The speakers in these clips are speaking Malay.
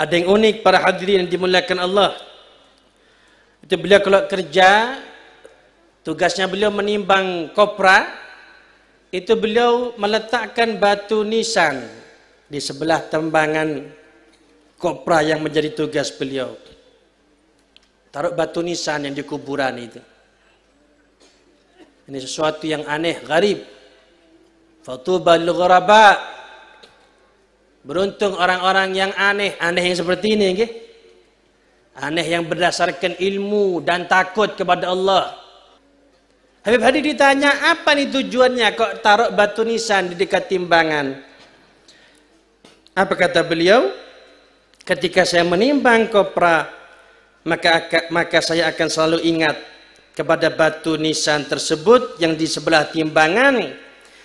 Ada yang unik para hadirin yang dimuliakan Allah. Itu beliau kalau kerja, tugasnya beliau menimbang kopra, itu beliau meletakkan batu nisan di sebelah tembangan kopra yang menjadi tugas beliau. Taruh batu nisan yang di kuburan itu. Ini sesuatu yang aneh, garib. Fatubah lughrabah. Beruntung orang-orang yang aneh, aneh yang seperti ini, okay? aneh yang berdasarkan ilmu dan takut kepada Allah. Habib Hadi ditanya apa nih tujuannya kok taruh batu nisan di dekat timbangan? Apa kata beliau? Ketika saya menimbang kopra, maka maka saya akan selalu ingat kepada batu nisan tersebut yang di sebelah timbangan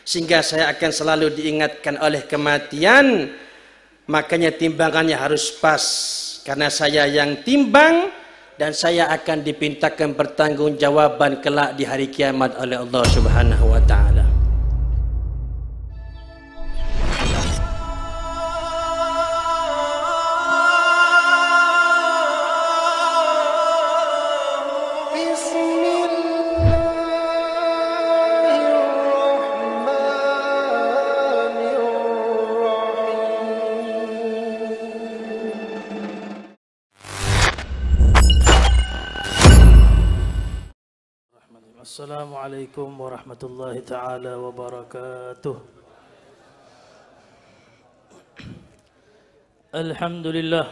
sehingga saya akan selalu diingatkan oleh kematian makanya timbangannya harus pas karena saya yang timbang dan saya akan dipintakan pertanggungjawaban kelak di hari kiamat oleh Allah Subhanahu wa taala. عليكم ورحمة الله تعالى وبركاته الحمد لله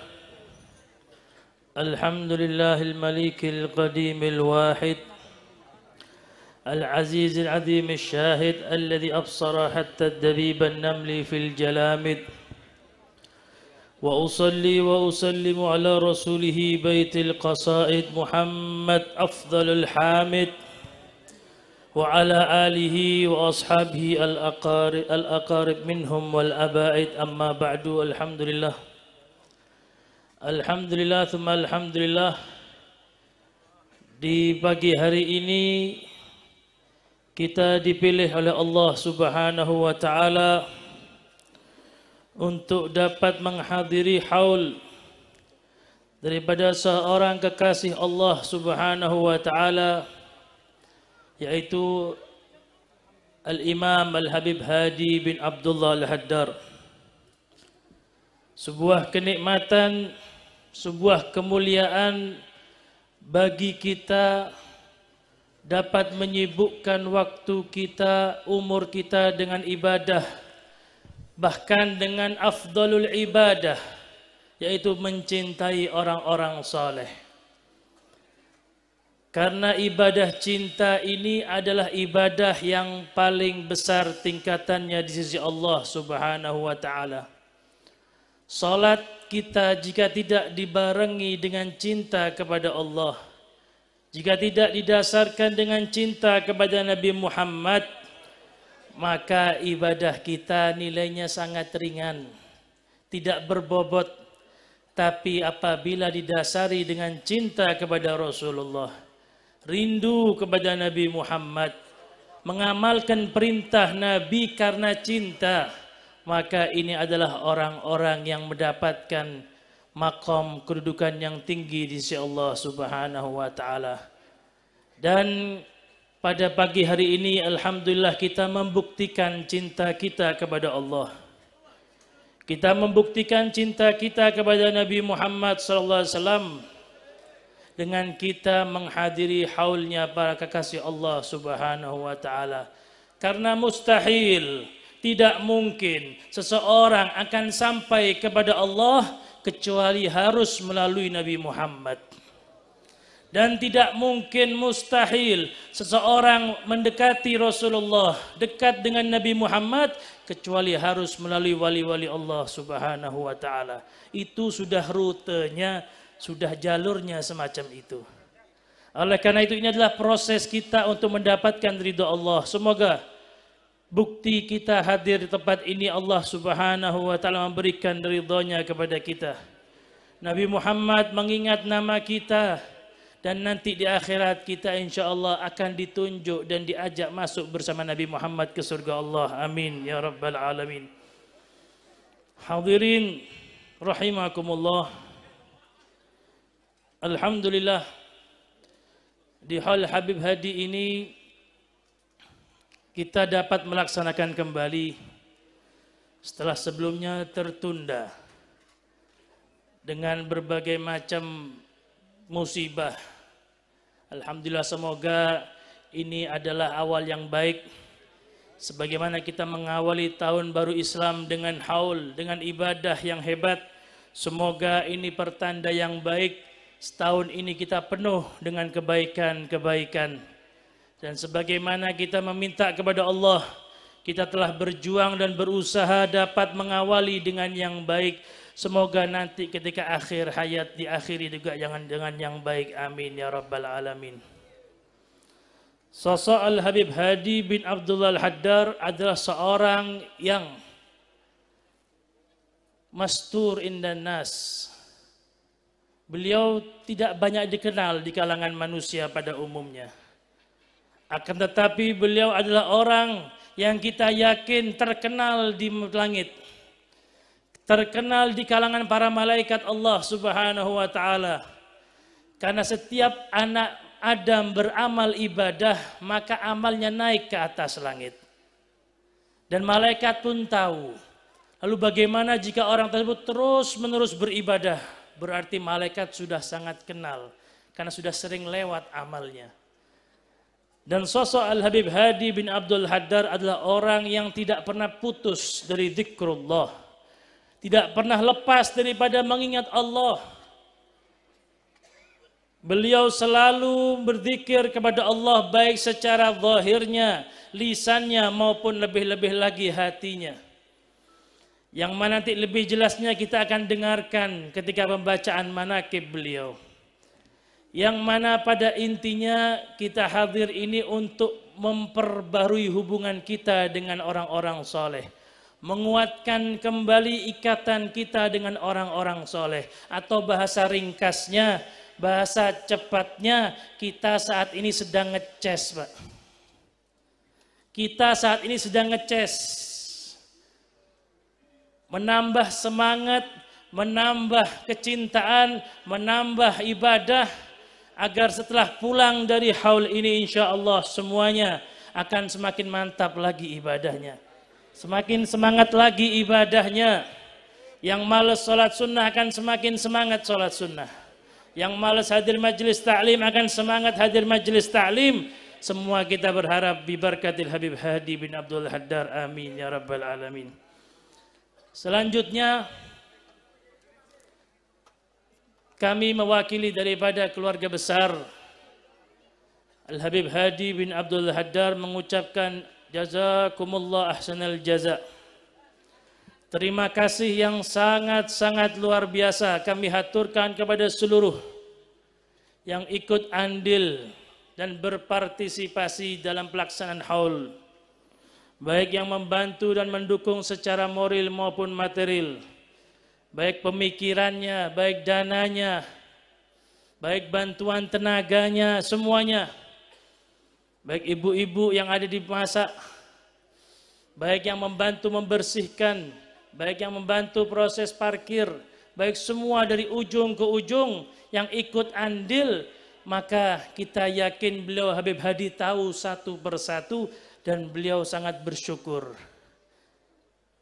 الحمد لله المليك القديم الواحد العزيز العظيم الشاهد الذي أبصر حتى الدبيب النمل في الجلامد وأصلي وأسلم على رسوله بيت القصائد محمد أفضل الحامد وعلى آله وأصحابه الأقارب منهم والأبائد أما بعد الحمد لله الحمد لله ثم الحمد لله di pagi hari ini kita dipilih oleh Allah Subhanahu wa taala untuk dapat menghadiri haul daripada seorang kekasih Allah Subhanahu wa taala yaitu Al-Imam Al-Habib Hadi bin Abdullah Al-Haddar sebuah kenikmatan sebuah kemuliaan bagi kita dapat menyibukkan waktu kita umur kita dengan ibadah bahkan dengan afdalul ibadah yaitu mencintai orang-orang saleh Karena ibadah cinta ini adalah ibadah yang paling besar tingkatannya di sisi Allah Subhanahu wa taala. Salat kita jika tidak dibarengi dengan cinta kepada Allah, jika tidak didasarkan dengan cinta kepada Nabi Muhammad, maka ibadah kita nilainya sangat ringan, tidak berbobot. Tapi apabila didasari dengan cinta kepada Rasulullah, rindu kepada Nabi Muhammad mengamalkan perintah Nabi karena cinta maka ini adalah orang-orang yang mendapatkan maqam kedudukan yang tinggi di sisi Allah Subhanahu wa taala dan pada pagi hari ini alhamdulillah kita membuktikan cinta kita kepada Allah kita membuktikan cinta kita kepada Nabi Muhammad sallallahu alaihi wasallam dengan kita menghadiri haulnya para kekasih Allah Subhanahu wa taala. Karena mustahil, tidak mungkin seseorang akan sampai kepada Allah kecuali harus melalui Nabi Muhammad. Dan tidak mungkin mustahil seseorang mendekati Rasulullah, dekat dengan Nabi Muhammad kecuali harus melalui wali-wali Allah Subhanahu wa taala. Itu sudah rutenya sudah jalurnya semacam itu. Oleh karena itu ini adalah proses kita untuk mendapatkan ridho Allah. Semoga bukti kita hadir di tempat ini Allah Subhanahu wa taala memberikan ridhonya kepada kita. Nabi Muhammad mengingat nama kita dan nanti di akhirat kita insyaallah akan ditunjuk dan diajak masuk bersama Nabi Muhammad ke surga Allah. Amin ya rabbal alamin. Hadirin rahimakumullah. Alhamdulillah di Hal Habib Hadi ini kita dapat melaksanakan kembali setelah sebelumnya tertunda dengan berbagai macam musibah. Alhamdulillah semoga ini adalah awal yang baik sebagaimana kita mengawali tahun baru Islam dengan haul, dengan ibadah yang hebat. Semoga ini pertanda yang baik setahun ini kita penuh dengan kebaikan-kebaikan. Dan sebagaimana kita meminta kepada Allah, kita telah berjuang dan berusaha dapat mengawali dengan yang baik. Semoga nanti ketika akhir hayat diakhiri juga jangan dengan yang baik. Amin ya rabbal alamin. Sosok Al-Habib Hadi bin Abdullah Al-Haddar adalah seorang yang mastur indan nas. nas. Beliau tidak banyak dikenal di kalangan manusia pada umumnya. Akan tetapi beliau adalah orang yang kita yakin terkenal di langit. Terkenal di kalangan para malaikat Allah subhanahu wa ta'ala. Karena setiap anak Adam beramal ibadah, maka amalnya naik ke atas langit. Dan malaikat pun tahu. Lalu bagaimana jika orang tersebut terus menerus beribadah? berarti malaikat sudah sangat kenal karena sudah sering lewat amalnya. Dan sosok Al-Habib Hadi bin Abdul Haddar adalah orang yang tidak pernah putus dari zikrullah. Tidak pernah lepas daripada mengingat Allah. Beliau selalu berzikir kepada Allah baik secara zahirnya, lisannya maupun lebih-lebih lagi hatinya. Yang mana nanti lebih jelasnya kita akan dengarkan ketika pembacaan manakib beliau. Yang mana pada intinya kita hadir ini untuk memperbarui hubungan kita dengan orang-orang soleh. Menguatkan kembali ikatan kita dengan orang-orang soleh. Atau bahasa ringkasnya, bahasa cepatnya kita saat ini sedang ngeces Pak. Kita saat ini sedang ngeces menambah semangat, menambah kecintaan, menambah ibadah agar setelah pulang dari haul ini insya Allah semuanya akan semakin mantap lagi ibadahnya. Semakin semangat lagi ibadahnya. Yang malas salat sunnah akan semakin semangat salat sunnah. Yang malas hadir majlis taklim akan semangat hadir majlis taklim. Semua kita berharap biberkatil Habib Hadi bin Abdul Haddar. Amin ya rabbal alamin. Selanjutnya kami mewakili daripada keluarga besar Al Habib Hadi bin Abdul Haddar mengucapkan jazakumullah ahsanal jaza. Terima kasih yang sangat-sangat luar biasa kami haturkan kepada seluruh yang ikut andil dan berpartisipasi dalam pelaksanaan haul. baik yang membantu dan mendukung secara moral maupun material, baik pemikirannya, baik dananya, baik bantuan tenaganya, semuanya, baik ibu-ibu yang ada di masa, baik yang membantu membersihkan, baik yang membantu proses parkir, baik semua dari ujung ke ujung yang ikut andil, maka kita yakin beliau Habib Hadi tahu satu persatu dan beliau sangat bersyukur.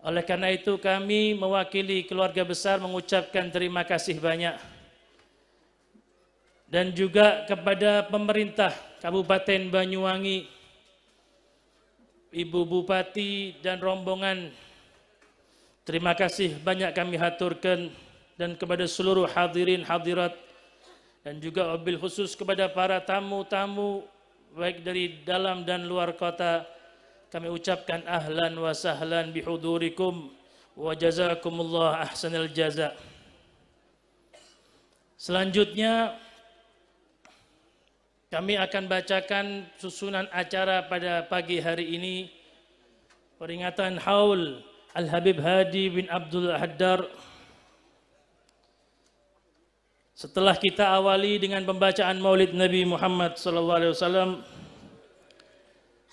Oleh karena itu kami mewakili keluarga besar mengucapkan terima kasih banyak. Dan juga kepada pemerintah Kabupaten Banyuwangi, Ibu Bupati dan rombongan, terima kasih banyak kami haturkan dan kepada seluruh hadirin hadirat dan juga obil khusus kepada para tamu-tamu baik dari dalam dan luar kota kami ucapkan ahlan wa sahlan bihudurikum wa jazakumullah ahsanil jaza selanjutnya kami akan bacakan susunan acara pada pagi hari ini peringatan haul Al Habib Hadi bin Abdul Haddar Setelah kita awali dengan pembacaan Maulid Nabi Muhammad sallallahu alaihi wasallam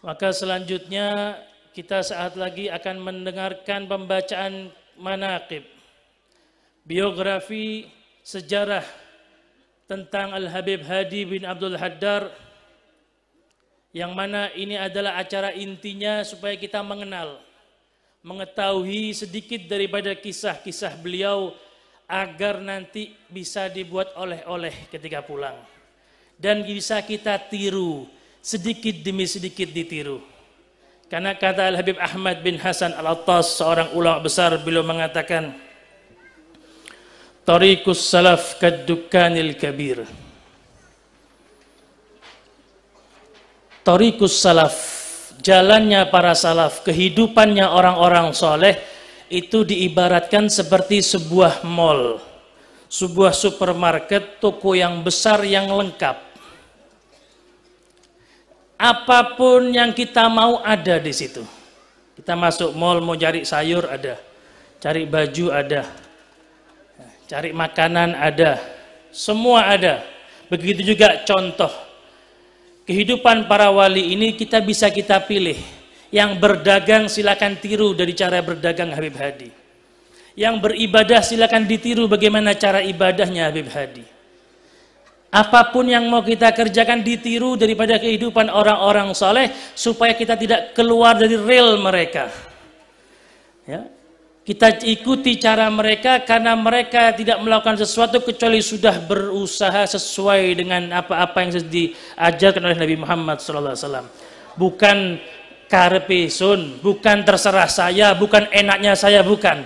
maka selanjutnya kita saat lagi akan mendengarkan pembacaan manaqib biografi sejarah tentang Al Habib Hadi bin Abdul Haddar yang mana ini adalah acara intinya supaya kita mengenal mengetahui sedikit daripada kisah-kisah beliau agar nanti bisa dibuat oleh-oleh ketika pulang dan bisa kita tiru sedikit demi sedikit ditiru karena kata Al Habib Ahmad bin Hasan Al Attas seorang ulama besar beliau mengatakan tariqus salaf kadukanil kabir tariqus salaf jalannya para salaf kehidupannya orang-orang soleh itu diibaratkan seperti sebuah mall, sebuah supermarket, toko yang besar yang lengkap. Apapun yang kita mau ada di situ. Kita masuk mall mau cari sayur ada, cari baju ada, cari makanan ada, semua ada. Begitu juga contoh kehidupan para wali ini kita bisa kita pilih yang berdagang silakan tiru dari cara berdagang Habib Hadi. Yang beribadah silakan ditiru bagaimana cara ibadahnya Habib Hadi. Apapun yang mau kita kerjakan ditiru daripada kehidupan orang-orang soleh supaya kita tidak keluar dari rel mereka. Ya. Kita ikuti cara mereka karena mereka tidak melakukan sesuatu kecuali sudah berusaha sesuai dengan apa-apa yang diajarkan oleh Nabi Muhammad SAW. Bukan karepe bukan terserah saya, bukan enaknya saya, bukan.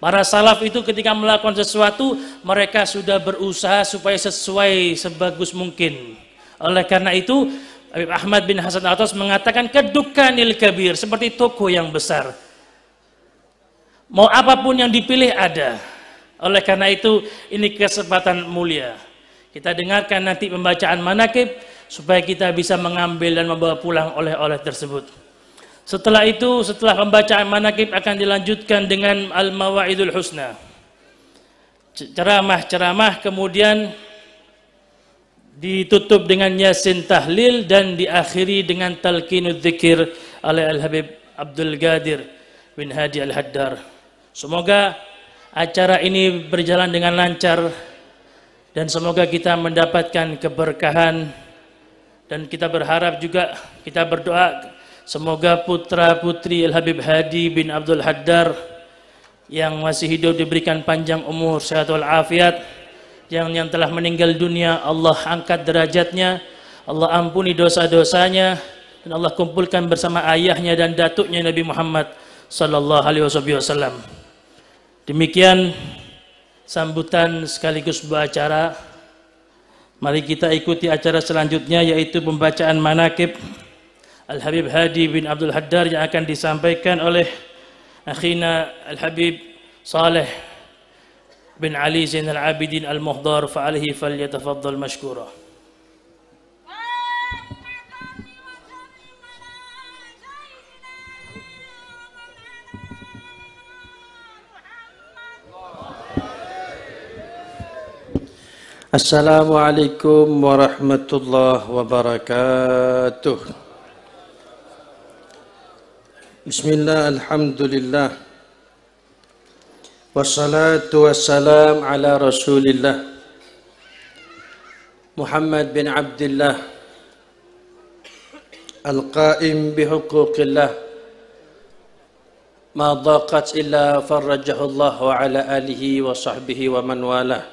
Para salaf itu ketika melakukan sesuatu, mereka sudah berusaha supaya sesuai sebagus mungkin. Oleh karena itu, Habib Ahmad bin Hasan Atas mengatakan kedukanil kabir, seperti toko yang besar. Mau apapun yang dipilih ada. Oleh karena itu, ini kesempatan mulia. Kita dengarkan nanti pembacaan manakib, supaya kita bisa mengambil dan membawa pulang oleh-oleh tersebut. Setelah itu, setelah pembacaan manakib akan dilanjutkan dengan Al-Mawa'idul Husna. Ceramah-ceramah kemudian ditutup dengan Yasin Tahlil dan diakhiri dengan Talqinud Zikir oleh Al-Habib Abdul Gadir bin Hadi Al-Haddar. Semoga acara ini berjalan dengan lancar dan semoga kita mendapatkan keberkahan dan kita berharap juga kita berdoa Semoga putra putri Al-Habib Hadi bin Abdul Haddar yang masih hidup diberikan panjang umur sehat wal afiat yang yang telah meninggal dunia Allah angkat derajatnya Allah ampuni dosa-dosanya dan Allah kumpulkan bersama ayahnya dan datuknya Nabi Muhammad sallallahu alaihi wasallam. Demikian sambutan sekaligus sebuah acara. Mari kita ikuti acara selanjutnya yaitu pembacaan manakib Al-Habib Hadi bin Abdul Haddar yang akan disampaikan oleh akhina Al-Habib Saleh bin Ali Zainal Abidin Al-Muhdar fa fa'alihi falyatafaddal mashkura. Assalamualaikum warahmatullahi wabarakatuh. بسم الله الحمد لله والصلاة والسلام على رسول الله محمد بن عبد الله القائم بحقوق الله ما ضاقت إلا فرجه الله وعلى آله وصحبه ومن والاه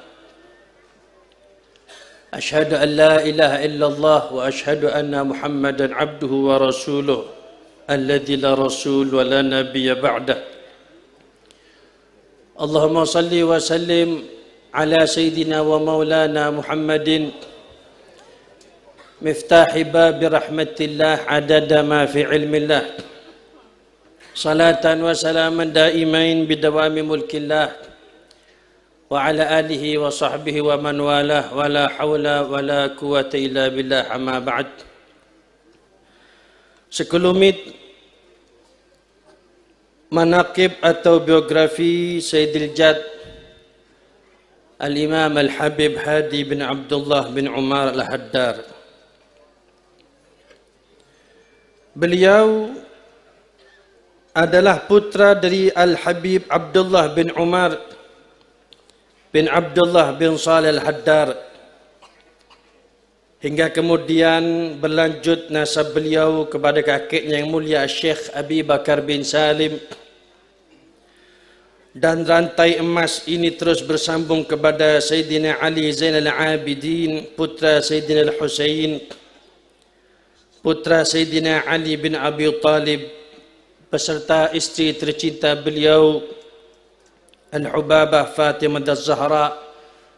أشهد أن لا إله إلا الله وأشهد أن محمدا عبده ورسوله الذي لا رسول ولا نبي بعده اللهم صل وسلم على سيدنا ومولانا محمد مفتاح باب رحمة الله عدد ما في علم الله صلاة وسلاما دائمين بدوام ملك الله وعلى آله وصحبه ومن والاه ولا حول ولا قوة إلا بالله أما بعد Sekelumit manakib atau biografi Sayyidil Jad Al-Imam Al-Habib Hadi bin Abdullah bin Umar Al-Haddar Beliau adalah putra dari Al-Habib Abdullah bin Umar bin Abdullah bin Salih Al-Haddar Hingga kemudian berlanjut nasab beliau kepada kakeknya yang mulia Syekh Abi Bakar bin Salim dan rantai emas ini terus bersambung kepada Sayyidina Ali Zainal Abidin putra Sayyidina Hussein putra Sayyidina Ali bin Abi Talib beserta isteri tercinta beliau Al-Hubabah Fatimah Az-Zahra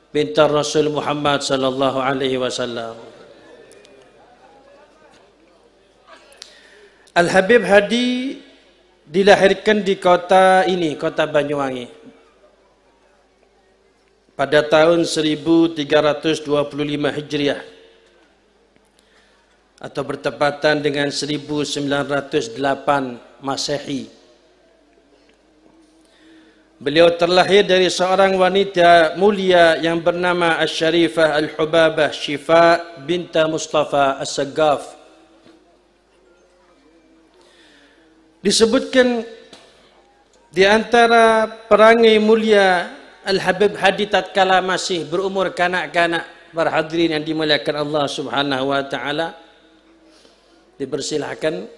bintar Rasul Muhammad sallallahu alaihi wasallam Al-Habib Hadi dilahirkan di kota ini, kota Banyuwangi. Pada tahun 1325 Hijriah atau bertepatan dengan 1908 Masehi. Beliau terlahir dari seorang wanita mulia yang bernama Asy-Syarifah Al-Hubabah Syifa binti Mustafa As-Saggaf. disebutkan di antara perangai mulia Al-Habib Hadi tatkala masih berumur kanak-kanak berhadirin yang dimuliakan Allah Subhanahu wa taala dipersilahkan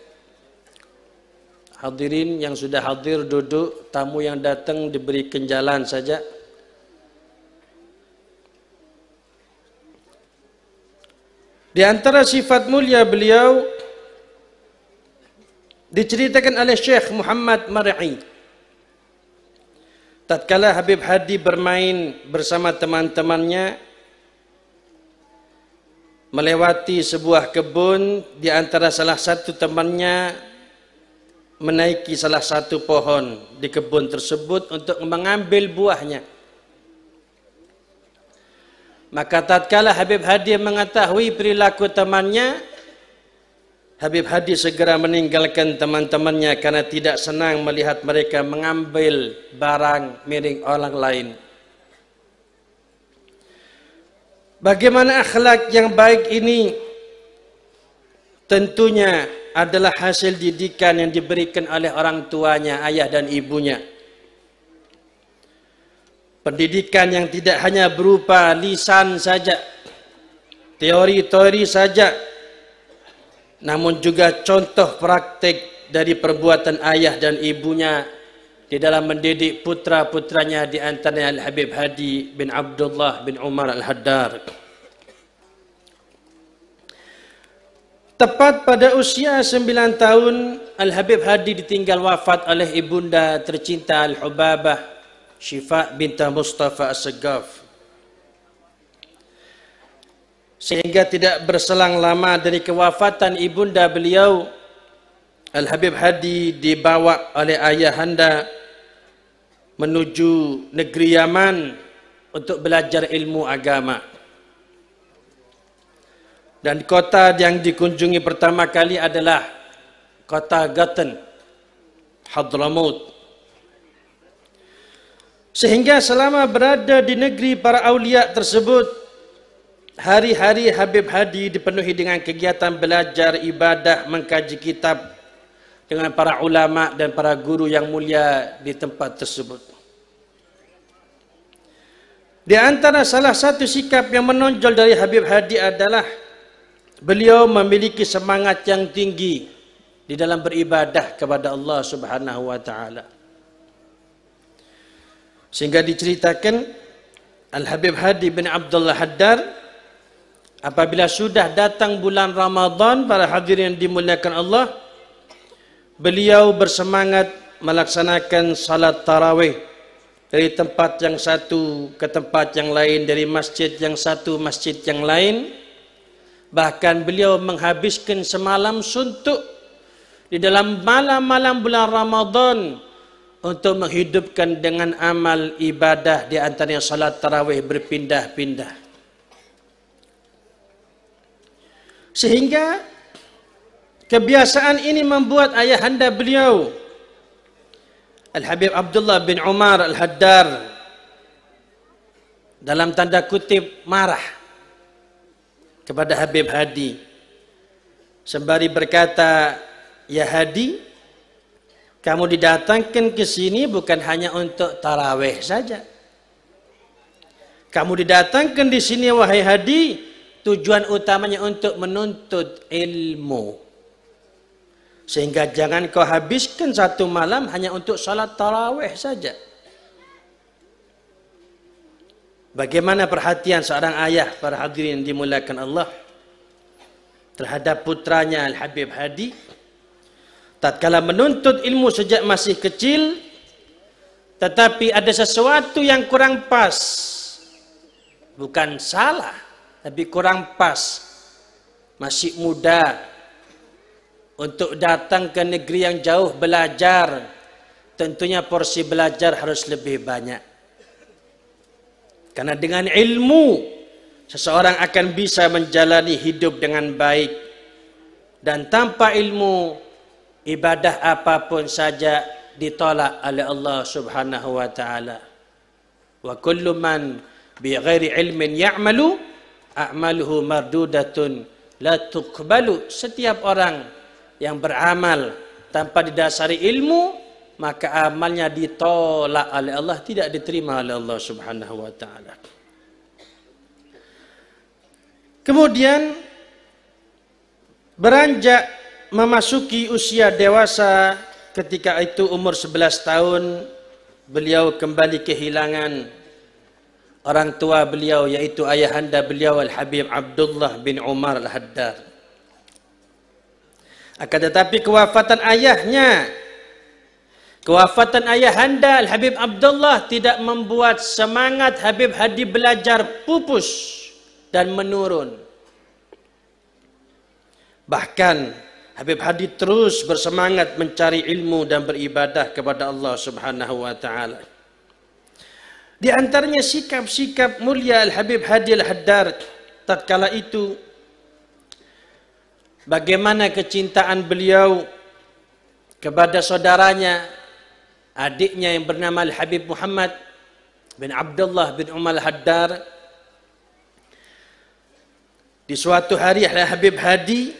hadirin yang sudah hadir duduk tamu yang datang diberikan jalan saja di antara sifat mulia beliau diceritakan oleh Syekh Muhammad Mar'i. Tatkala Habib Hadi bermain bersama teman-temannya melewati sebuah kebun di antara salah satu temannya menaiki salah satu pohon di kebun tersebut untuk mengambil buahnya. Maka tatkala Habib Hadi mengetahui perilaku temannya, Habib Hadi segera meninggalkan teman-temannya karena tidak senang melihat mereka mengambil barang miring orang lain. Bagaimana akhlak yang baik ini tentunya adalah hasil didikan yang diberikan oleh orang tuanya, ayah dan ibunya. Pendidikan yang tidak hanya berupa lisan saja, teori-teori saja, namun juga contoh praktik dari perbuatan ayah dan ibunya di dalam mendidik putra-putranya di antara Al-Habib Hadi bin Abdullah bin Umar Al-Haddar. Tepat pada usia sembilan tahun, Al-Habib Hadi ditinggal wafat oleh ibunda tercinta Al-Hubabah, Syifa bintah Mustafa as sehingga tidak berselang lama dari kewafatan ibunda beliau Al Habib Hadi dibawa oleh ayahanda menuju negeri Yaman untuk belajar ilmu agama dan kota yang dikunjungi pertama kali adalah kota Gaten Hadramaut sehingga selama berada di negeri para auliya tersebut Hari-hari Habib Hadi dipenuhi dengan kegiatan belajar, ibadah, mengkaji kitab dengan para ulama dan para guru yang mulia di tempat tersebut. Di antara salah satu sikap yang menonjol dari Habib Hadi adalah beliau memiliki semangat yang tinggi di dalam beribadah kepada Allah Subhanahu wa taala. Sehingga diceritakan Al Habib Hadi bin Abdullah Haddar apabila sudah datang bulan Ramadhan, para hadirin dimuliakan Allah beliau bersemangat melaksanakan salat tarawih dari tempat yang satu ke tempat yang lain dari masjid yang satu masjid yang lain bahkan beliau menghabiskan semalam suntuk di dalam malam-malam bulan Ramadhan untuk menghidupkan dengan amal ibadah di antara salat tarawih berpindah-pindah. Sehingga kebiasaan ini membuat ayahanda beliau Al-Habib Abdullah bin Umar Al-Haddar dalam tanda kutip marah kepada Habib Hadi sembari berkata Ya Hadi kamu didatangkan ke sini bukan hanya untuk taraweh saja kamu didatangkan di sini wahai Hadi tujuan utamanya untuk menuntut ilmu. Sehingga jangan kau habiskan satu malam hanya untuk salat tarawih saja. Bagaimana perhatian seorang ayah para hadirin dimulakan Allah terhadap putranya Al Habib Hadi tatkala menuntut ilmu sejak masih kecil tetapi ada sesuatu yang kurang pas bukan salah tapi kurang pas masih muda untuk datang ke negeri yang jauh belajar tentunya porsi belajar harus lebih banyak karena dengan ilmu seseorang akan bisa menjalani hidup dengan baik dan tanpa ilmu ibadah apapun saja ditolak oleh Allah Subhanahu wa taala wa kullu man bi ghairi ilmin ya'malu a'maluhu mardudatun la tuqbalu setiap orang yang beramal tanpa didasari ilmu maka amalnya ditolak oleh Allah tidak diterima oleh Allah Subhanahu wa taala kemudian beranjak memasuki usia dewasa ketika itu umur 11 tahun beliau kembali kehilangan orang tua beliau yaitu ayahanda beliau Al-Habib Abdullah bin Umar Al-Haddad. Akan tetapi kewafatan ayahnya Kewafatan ayahanda Al-Habib Abdullah tidak membuat semangat Habib Hadi belajar pupus dan menurun. Bahkan Habib Hadi terus bersemangat mencari ilmu dan beribadah kepada Allah Subhanahu wa taala. Di antaranya sikap-sikap mulia Al-Habib Hadil Haddar tatkala itu bagaimana kecintaan beliau kepada saudaranya adiknya yang bernama Al-Habib Muhammad bin Abdullah bin Umar Haddar di suatu hari Al-Habib Hadi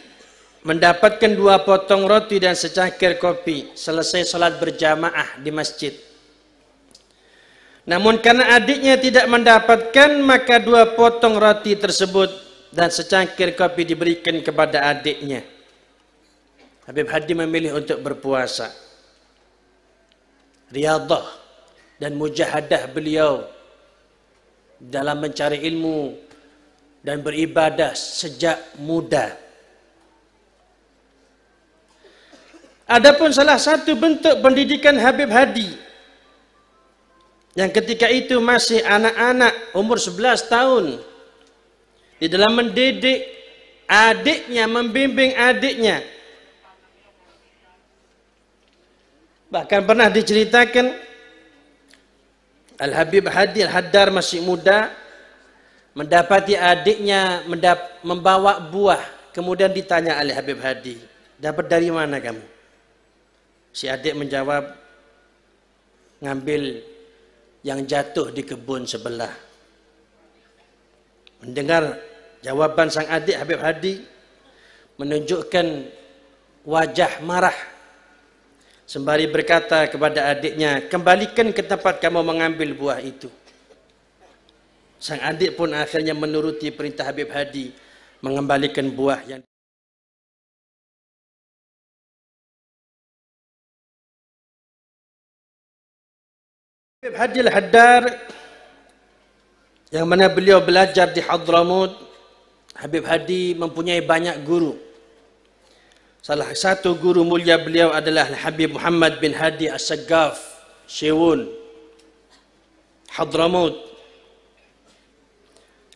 mendapatkan dua potong roti dan secangkir kopi selesai salat berjamaah di masjid Namun karena adiknya tidak mendapatkan maka dua potong roti tersebut dan secangkir kopi diberikan kepada adiknya. Habib Hadi memilih untuk berpuasa. Riyadhah dan mujahadah beliau dalam mencari ilmu dan beribadah sejak muda. Adapun salah satu bentuk pendidikan Habib Hadi yang ketika itu masih anak-anak umur 11 tahun di dalam mendidik adiknya membimbing adiknya bahkan pernah diceritakan Al-Habib Hadi Al-Haddar masih muda mendapati adiknya mendap membawa buah kemudian ditanya oleh Habib Hadi dapat dari mana kamu si adik menjawab ngambil yang jatuh di kebun sebelah. Mendengar jawaban sang adik Habib Hadi menunjukkan wajah marah sembari berkata kepada adiknya, "Kembalikan ke tempat kamu mengambil buah itu." Sang adik pun akhirnya menuruti perintah Habib Hadi mengembalikan buah yang Habib Hadi Hadil Haddar yang mana beliau belajar di Hadramaut Habib Hadi mempunyai banyak guru salah satu guru mulia beliau adalah Habib Muhammad bin Hadi As-Saggaf Syewun Hadramaut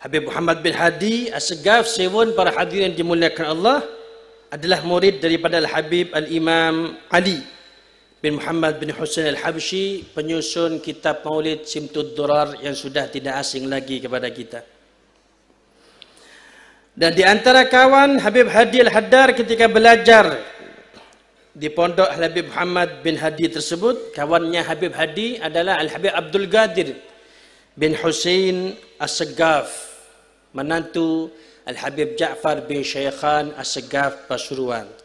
Habib Muhammad bin Hadi As-Saggaf Syewun para hadirin dimuliakan Allah adalah murid daripada habib Al-Imam Ali bin Muhammad bin Husain Al-Habshi, penyusun kitab Maulid Simtud Durar yang sudah tidak asing lagi kepada kita. Dan di antara kawan Habib Hadi Al-Haddar ketika belajar di pondok Habib Muhammad bin Hadi tersebut, kawannya Habib Hadi adalah Al-Habib Abdul Gadir bin Husain As-Segaf, menantu Al-Habib Ja'far bin Syekhan As-Segaf Pasuruan.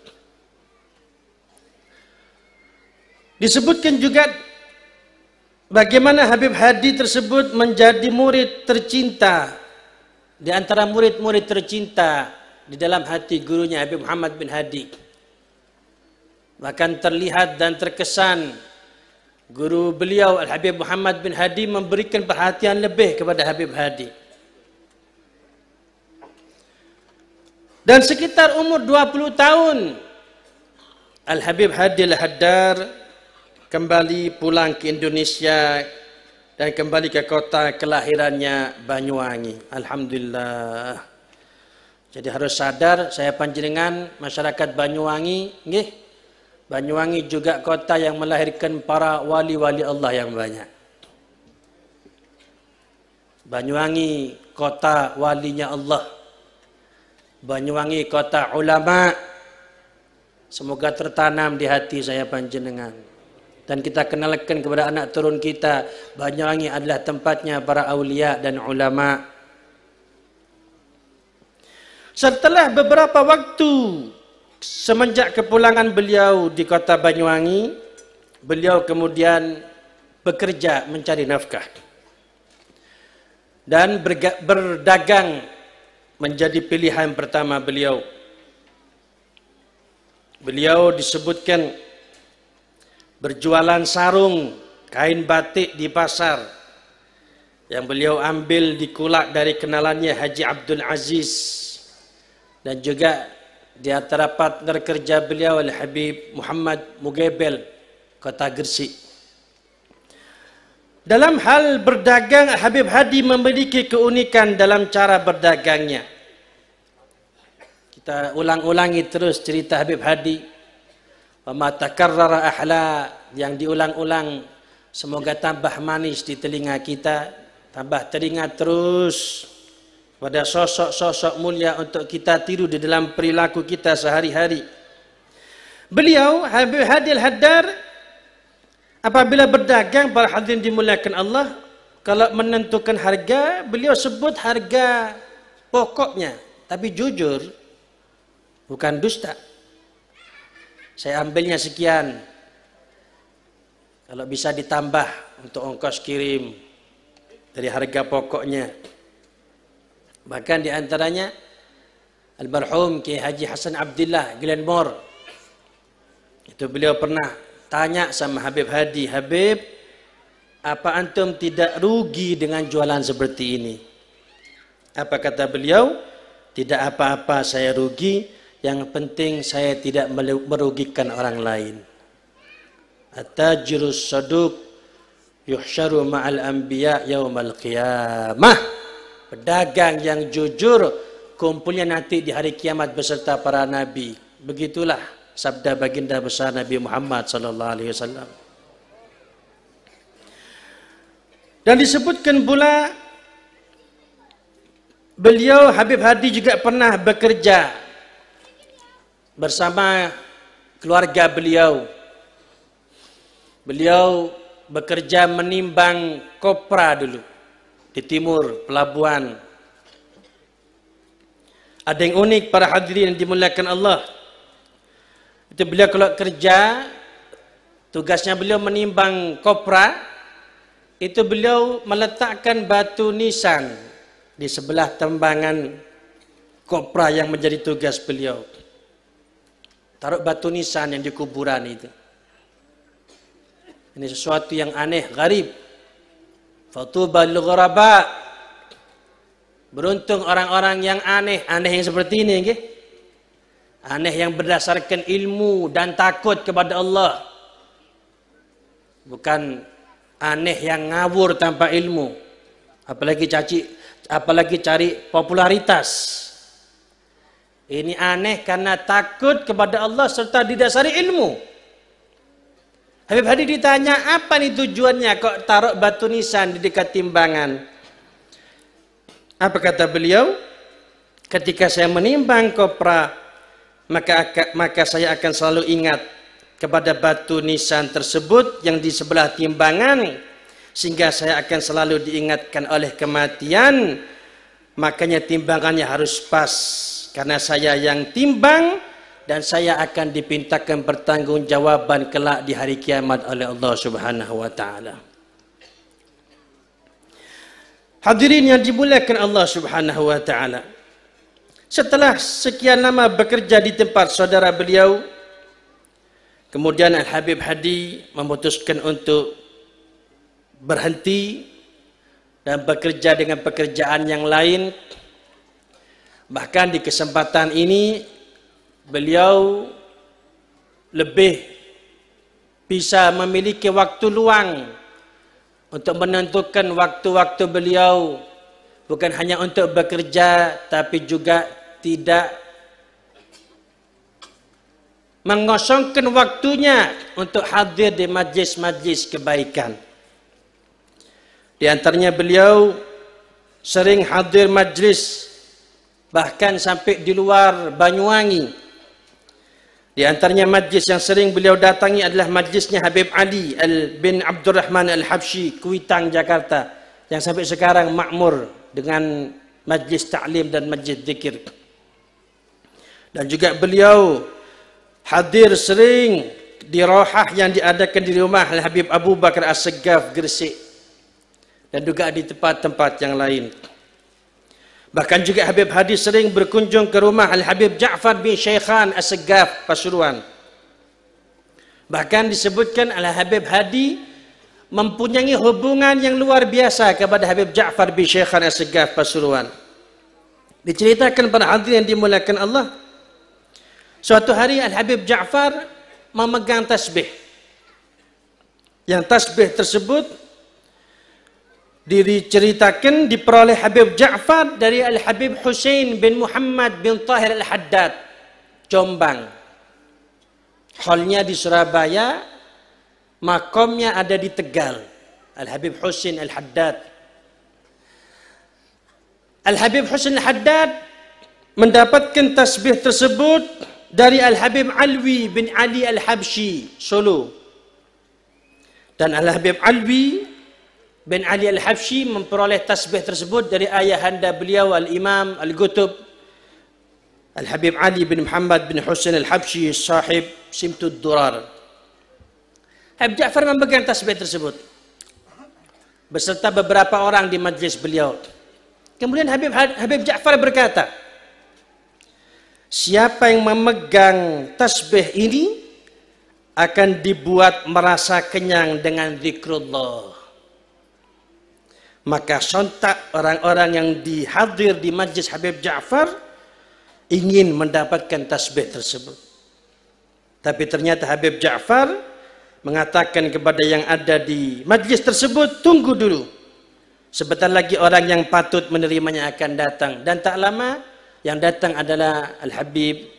Disebutkan juga bagaimana Habib Hadi tersebut menjadi murid tercinta di antara murid-murid tercinta di dalam hati gurunya Habib Muhammad bin Hadi. Bahkan terlihat dan terkesan guru beliau Al-Habib Muhammad bin Hadi memberikan perhatian lebih kepada Habib Hadi. Dan sekitar umur 20 tahun Al-Habib Hadi Al-Haddar kembali pulang ke Indonesia dan kembali ke kota kelahirannya Banyuwangi. Alhamdulillah. Jadi harus sadar saya panjenengan masyarakat Banyuwangi, nggih. Banyuwangi juga kota yang melahirkan para wali-wali Allah yang banyak. Banyuwangi kota walinya Allah. Banyuwangi kota ulama. Semoga tertanam di hati saya panjenengan dan kita kenalkan kepada anak turun kita Banyuwangi adalah tempatnya para awliya dan ulama. Setelah beberapa waktu semenjak kepulangan beliau di kota Banyuwangi, beliau kemudian bekerja mencari nafkah dan berdagang menjadi pilihan pertama beliau. Beliau disebutkan berjualan sarung kain batik di pasar yang beliau ambil di kulak dari kenalannya Haji Abdul Aziz dan juga di antara partner kerja beliau Al Habib Muhammad Mugebel Kota Gresik. Dalam hal berdagang Habib Hadi memiliki keunikan dalam cara berdagangnya. Kita ulang-ulangi terus cerita Habib Hadi Wama takarrara ahla yang diulang-ulang semoga tambah manis di telinga kita tambah teringat terus pada sosok-sosok mulia untuk kita tiru di dalam perilaku kita sehari-hari. Beliau Habib Hadil Haddar apabila berdagang para hadirin dimuliakan Allah kalau menentukan harga beliau sebut harga pokoknya tapi jujur bukan dusta saya ambilnya sekian kalau bisa ditambah untuk ongkos kirim dari harga pokoknya bahkan di antaranya almarhum Ki Haji Hasan Abdullah Glenmore itu beliau pernah tanya sama Habib Hadi Habib apa antum tidak rugi dengan jualan seperti ini apa kata beliau tidak apa-apa saya rugi yang penting saya tidak merugikan orang lain. At-tajiru saduq yuhsyaru ma'al anbiya yaumal qiyamah. Pedagang yang jujur kumpulnya nanti di hari kiamat beserta para nabi. Begitulah sabda baginda besar Nabi Muhammad sallallahu alaihi wasallam. Dan disebutkan pula beliau Habib Hadi juga pernah bekerja bersama keluarga beliau. Beliau bekerja menimbang kopra dulu di timur pelabuhan. Ada yang unik para hadirin yang dimuliakan Allah. Itu beliau kalau kerja tugasnya beliau menimbang kopra itu beliau meletakkan batu nisan di sebelah tembangan kopra yang menjadi tugas beliau taruh batu nisan yang di kuburan itu. Ini sesuatu yang aneh, garib. Fatuba lughraba. Beruntung orang-orang yang aneh, aneh yang seperti ini, okay? Aneh yang berdasarkan ilmu dan takut kepada Allah. Bukan aneh yang ngawur tanpa ilmu. Apalagi caci, apalagi cari popularitas. Ini aneh karena takut kepada Allah serta didasari ilmu. Habib Hadi ditanya, apa nih tujuannya kok taruh batu nisan di dekat timbangan? Apa kata beliau? Ketika saya menimbang kopra, maka, maka saya akan selalu ingat kepada batu nisan tersebut yang di sebelah timbangan, sehingga saya akan selalu diingatkan oleh kematian. Makanya timbangannya harus pas karena saya yang timbang dan saya akan dipintakan pertanggungjawaban kelak di hari kiamat oleh Allah Subhanahu wa taala. Hadirin yang dimuliakan Allah Subhanahu wa taala. Setelah sekian lama bekerja di tempat saudara beliau, kemudian Al Habib Hadi memutuskan untuk berhenti dan bekerja dengan pekerjaan yang lain Bahkan di kesempatan ini beliau lebih bisa memiliki waktu luang untuk menentukan waktu-waktu beliau bukan hanya untuk bekerja tapi juga tidak mengosongkan waktunya untuk hadir di majlis-majlis kebaikan. Di antaranya beliau sering hadir majlis bahkan sampai di luar Banyuwangi. Di antaranya majlis yang sering beliau datangi adalah majlisnya Habib Ali Al bin Abdurrahman Al Habshi Kuitang Jakarta yang sampai sekarang makmur dengan majlis taklim dan majlis zikir. Dan juga beliau hadir sering di rohah yang diadakan di rumah Al Habib Abu Bakar As-Saggaf Gresik dan juga di tempat-tempat yang lain. Bahkan juga Habib Hadi sering berkunjung ke rumah Al-Habib Ja'far bin Syekhan As-Segaf Pasuruan. Bahkan disebutkan Al-Habib Hadi mempunyai hubungan yang luar biasa kepada Habib Ja'far bin Syekhan As-Segaf Pasuruan. Diceritakan pada hadis yang dimulakan Allah. Suatu hari Al-Habib Ja'far memegang tasbih. Yang tasbih tersebut Diri ceritakan diperoleh Habib Ja'far dari Al-Habib Hussein bin Muhammad bin Tahir Al-Haddad Jombang halnya di Surabaya makomnya ada di Tegal Al-Habib Hussein Al-Haddad Al-Habib Hussein Al-Haddad mendapatkan tasbih tersebut dari Al-Habib Alwi bin Ali Al-Habshi Solo dan Al-Habib Alwi bin Ali Al-Habshi memperoleh tasbih tersebut dari ayahanda beliau Al-Imam Al-Qutub Al-Habib Ali bin Muhammad bin Husain Al-Habshi sahib Simtud Durar. Habib Ja'far memegang tasbih tersebut beserta beberapa orang di majlis beliau. Kemudian Habib Habib Ja'far berkata, Siapa yang memegang tasbih ini akan dibuat merasa kenyang dengan zikrullah. Maka sontak orang-orang yang dihadir di majlis Habib Ja'far ingin mendapatkan tasbih tersebut. Tapi ternyata Habib Ja'far mengatakan kepada yang ada di majlis tersebut, tunggu dulu. Sebentar lagi orang yang patut menerimanya akan datang. Dan tak lama yang datang adalah Al-Habib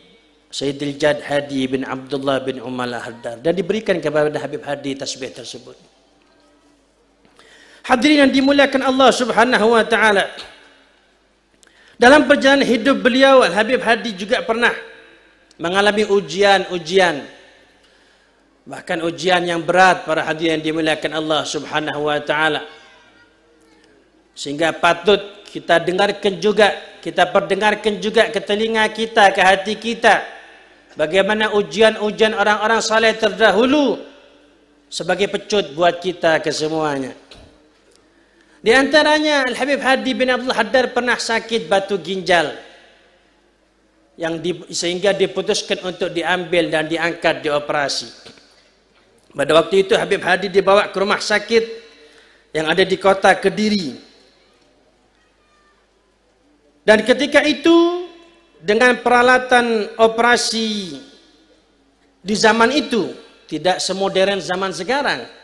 Sayyidil Jad Hadi bin Abdullah bin Umar Al-Haddar. Dan diberikan kepada Habib Hadi tasbih tersebut. Hadirin yang dimuliakan Allah Subhanahu wa taala. Dalam perjalanan hidup beliau Al Habib Hadi juga pernah mengalami ujian-ujian. Bahkan ujian yang berat para hadirin yang dimuliakan Allah Subhanahu wa taala. Sehingga patut kita dengarkan juga, kita perdengarkan juga ke telinga kita, ke hati kita. Bagaimana ujian-ujian orang-orang saleh terdahulu sebagai pecut buat kita kesemuanya. Di antaranya Al-Habib Hadi bin Abdul Haddar pernah sakit batu ginjal yang di, sehingga diputuskan untuk diambil dan diangkat dioperasi. Pada waktu itu Habib Hadi dibawa ke rumah sakit yang ada di kota Kediri. Dan ketika itu dengan peralatan operasi di zaman itu tidak semodern zaman sekarang.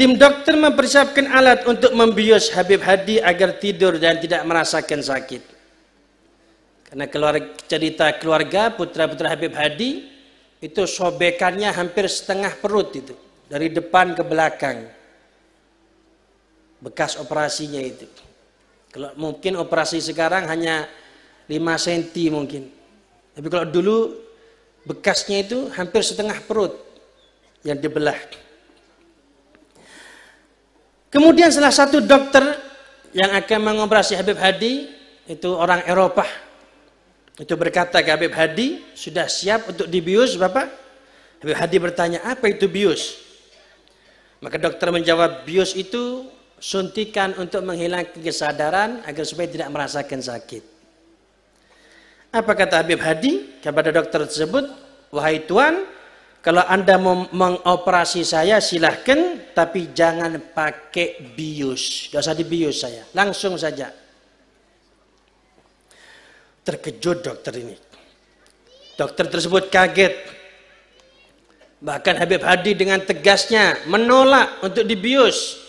Tim dokter mempersiapkan alat untuk membius Habib Hadi agar tidur dan tidak merasakan sakit. Karena keluarga, cerita keluarga putra-putra Habib Hadi itu sobekannya hampir setengah perut itu dari depan ke belakang. Bekas operasinya itu. Kalau mungkin operasi sekarang hanya 5 cm mungkin. Tapi kalau dulu bekasnya itu hampir setengah perut yang dibelah. Kemudian salah satu dokter yang akan mengoperasi Habib Hadi itu orang Eropa. Itu berkata ke Habib Hadi, sudah siap untuk dibius Bapak? Habib Hadi bertanya, apa itu bius? Maka dokter menjawab, bius itu suntikan untuk menghilangkan kesadaran agar supaya tidak merasakan sakit. Apa kata Habib Hadi kepada dokter tersebut? Wahai Tuan, kalau Anda mau mengoperasi saya silahkan, tapi jangan pakai bius. Tidak usah dibius saya, langsung saja. Terkejut dokter ini. Dokter tersebut kaget. Bahkan Habib Hadi dengan tegasnya menolak untuk dibius.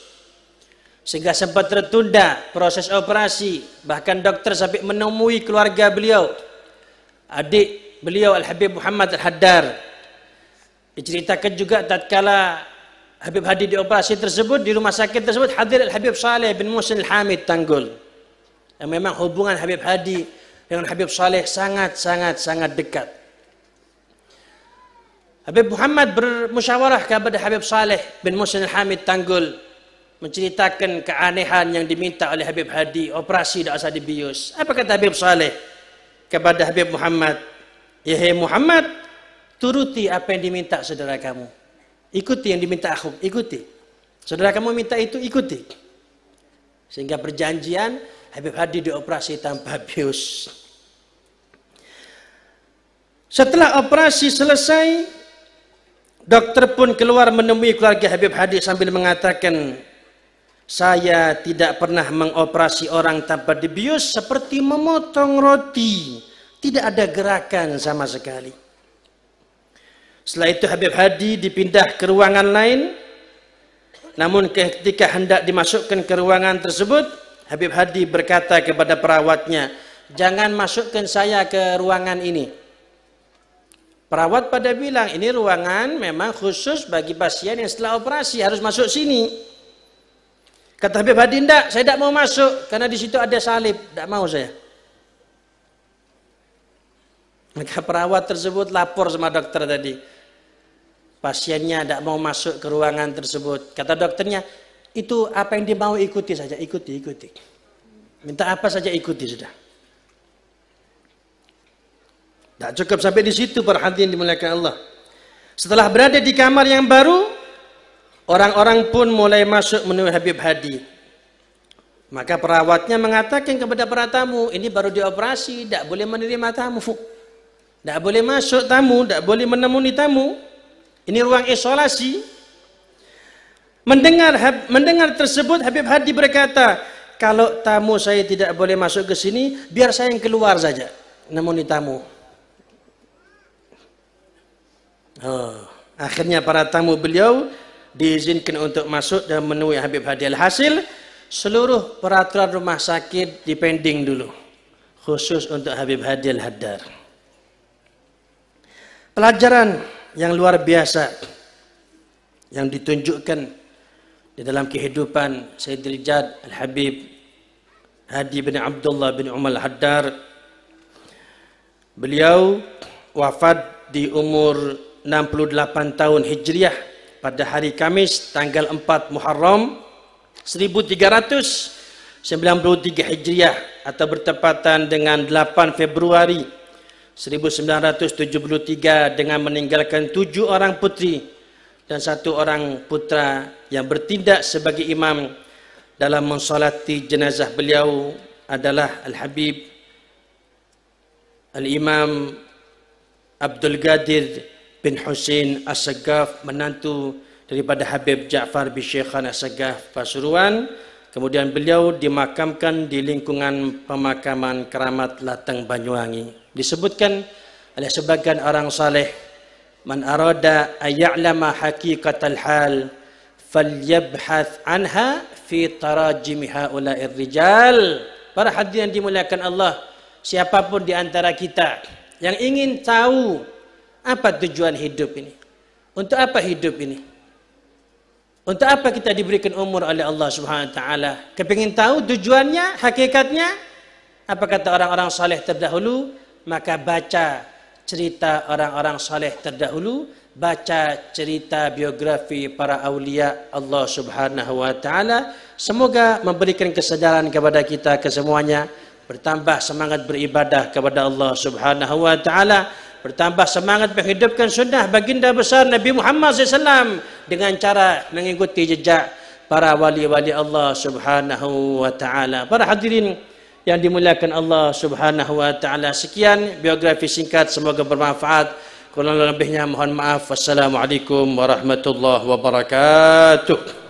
Sehingga sempat tertunda proses operasi. Bahkan dokter sampai menemui keluarga beliau. Adik beliau Al-Habib Muhammad Al-Haddar Diceritakan juga tatkala Habib Hadi dioperasi tersebut di rumah sakit tersebut hadir Al-Habib Saleh bin Musa Al-Hamid Tanggul. Yang memang hubungan Habib Hadi dengan Habib Saleh sangat sangat sangat dekat. Habib Muhammad bermusyawarah kepada Habib Saleh bin Musa Al-Hamid Tanggul menceritakan keanehan yang diminta oleh Habib Hadi operasi tak usah dibius. Apa kata Habib Saleh kepada Habib Muhammad? Ya Muhammad, turuti apa yang diminta saudara kamu. Ikuti yang diminta aku, ikuti. Saudara kamu minta itu, ikuti. Sehingga perjanjian Habib Hadi dioperasi tanpa bius. Setelah operasi selesai, dokter pun keluar menemui keluarga Habib Hadi sambil mengatakan, saya tidak pernah mengoperasi orang tanpa dibius seperti memotong roti. Tidak ada gerakan sama sekali. Setelah itu Habib Hadi dipindah ke ruangan lain. Namun ketika hendak dimasukkan ke ruangan tersebut, Habib Hadi berkata kepada perawatnya, jangan masukkan saya ke ruangan ini. Perawat pada bilang, ini ruangan memang khusus bagi pasien yang setelah operasi harus masuk sini. Kata Habib Hadi, tidak, saya tidak mau masuk, karena di situ ada salib, tidak mau saya. Maka perawat tersebut lapor sama dokter tadi. Pasiennya tidak mau masuk ke ruangan tersebut. Kata dokternya, itu apa yang dia mau ikuti saja, ikuti, ikuti. Minta apa saja ikuti sudah. Tak cukup sampai di situ perhatian dimuliakan Allah. Setelah berada di kamar yang baru, orang-orang pun mulai masuk menuju Habib Hadi. Maka perawatnya mengatakan kepada para tamu, ini baru dioperasi, tidak boleh menerima tamu. Tidak boleh masuk tamu, tidak boleh menemui tamu. Ini ruang isolasi. Mendengar mendengar tersebut Habib Hadi berkata, kalau tamu saya tidak boleh masuk ke sini, biar saya yang keluar saja. Namun tamu. Oh. Akhirnya para tamu beliau diizinkan untuk masuk dan menemui Habib Hadi. Hasil seluruh peraturan rumah sakit dipending dulu. Khusus untuk Habib Hadi Al-Haddar. al haddar pelajaran yang luar biasa yang ditunjukkan di dalam kehidupan Sayyidil Jad Al-Habib Hadi bin Abdullah bin Umar Al-Haddar beliau wafat di umur 68 tahun Hijriah pada hari Kamis tanggal 4 Muharram 1393 Hijriah atau bertepatan dengan 8 Februari 1400 1973 dengan meninggalkan tujuh orang putri dan satu orang putra yang bertindak sebagai imam dalam mensolati jenazah beliau adalah Al-Habib Al-Imam Abdul Gadir bin Hussein as menantu daripada Habib Jaafar bin Syekhan As-Saggaf Pasuruan. Kemudian beliau dimakamkan di lingkungan pemakaman keramat Latang Banyuwangi. Disebutkan oleh sebagian orang saleh, Man arada ayya'lama haqiqatal hal, fal yabhath anha fi tarajim haula irrijal. Para hadirin dimuliakan Allah, siapapun di antara kita yang ingin tahu apa tujuan hidup ini. Untuk apa hidup ini? Untuk apa kita diberikan umur oleh Allah Subhanahu wa taala? Kepengin tahu tujuannya, hakikatnya? Apa kata orang-orang saleh terdahulu? Maka baca cerita orang-orang saleh terdahulu, baca cerita biografi para awliya Allah Subhanahu wa taala. Semoga memberikan kesedaran kepada kita kesemuanya bertambah semangat beribadah kepada Allah Subhanahu wa taala bertambah semangat menghidupkan sunnah baginda besar Nabi Muhammad SAW dengan cara mengikuti jejak para wali-wali Allah Subhanahu wa taala. Para hadirin yang dimuliakan Allah Subhanahu wa taala, sekian biografi singkat semoga bermanfaat. Kurang lebihnya mohon maaf. Wassalamualaikum warahmatullahi wabarakatuh.